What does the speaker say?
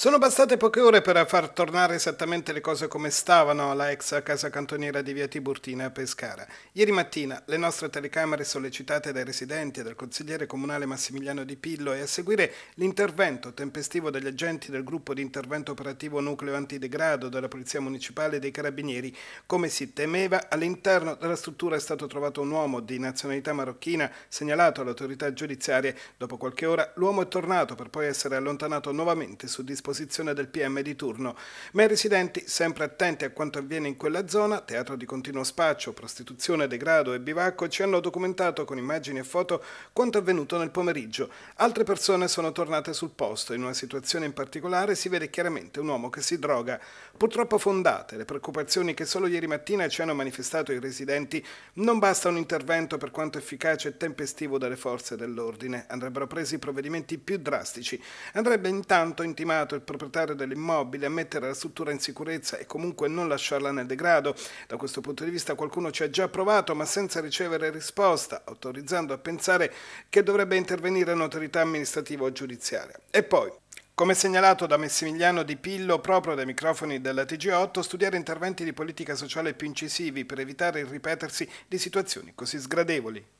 Sono bastate poche ore per far tornare esattamente le cose come stavano alla ex casa cantoniera di via Tiburtina a Pescara. Ieri mattina le nostre telecamere sollecitate dai residenti e dal consigliere comunale Massimiliano Di Pillo e a seguire l'intervento tempestivo degli agenti del gruppo di intervento operativo nucleo antidegrado della Polizia Municipale e dei Carabinieri. Come si temeva, all'interno della struttura è stato trovato un uomo di nazionalità marocchina segnalato alle autorità giudiziarie. Dopo qualche ora l'uomo è tornato per poi essere allontanato nuovamente su disposizione disposizione del PM di turno, ma i residenti, sempre attenti a quanto avviene in quella zona, teatro di continuo spaccio, prostituzione, degrado e bivacco, ci hanno documentato con immagini e foto quanto avvenuto nel pomeriggio. Altre persone sono tornate sul posto, in una situazione in particolare si vede chiaramente un uomo che si droga. Purtroppo fondate le preoccupazioni che solo ieri mattina ci hanno manifestato i residenti, non basta un intervento per quanto efficace e tempestivo dalle forze dell'ordine, andrebbero presi provvedimenti più drastici, andrebbe intanto intimato obbligato il proprietario dell'immobile a mettere la struttura in sicurezza e comunque non lasciarla nel degrado. Da questo punto di vista qualcuno ci ha già provato ma senza ricevere risposta, autorizzando a pensare che dovrebbe intervenire un'autorità amministrativa o giudiziaria. E poi, come segnalato da Massimiliano Di Pillo proprio dai microfoni della TG8, studiare interventi di politica sociale più incisivi per evitare il ripetersi di situazioni così sgradevoli.